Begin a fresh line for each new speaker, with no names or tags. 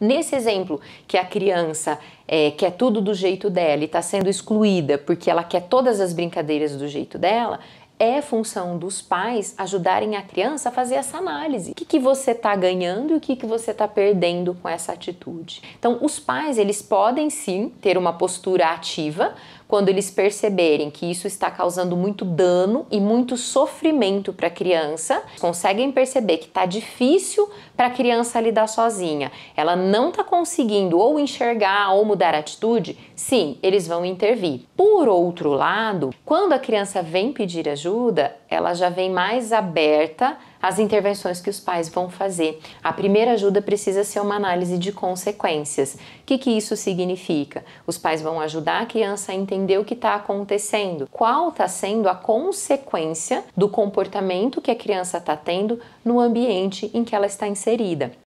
Nesse exemplo, que a criança é, quer tudo do jeito dela e está sendo excluída porque ela quer todas as brincadeiras do jeito dela, é função dos pais ajudarem a criança a fazer essa análise. O que, que você está ganhando e o que, que você está perdendo com essa atitude? Então, os pais, eles podem sim ter uma postura ativa, quando eles perceberem que isso está causando muito dano e muito sofrimento para a criança, conseguem perceber que está difícil para a criança lidar sozinha, ela não está conseguindo ou enxergar ou mudar a atitude, sim, eles vão intervir. Por outro lado, quando a criança vem pedir ajuda, ela já vem mais aberta as intervenções que os pais vão fazer. A primeira ajuda precisa ser uma análise de consequências. O que, que isso significa? Os pais vão ajudar a criança a entender o que está acontecendo, qual está sendo a consequência do comportamento que a criança está tendo no ambiente em que ela está inserida.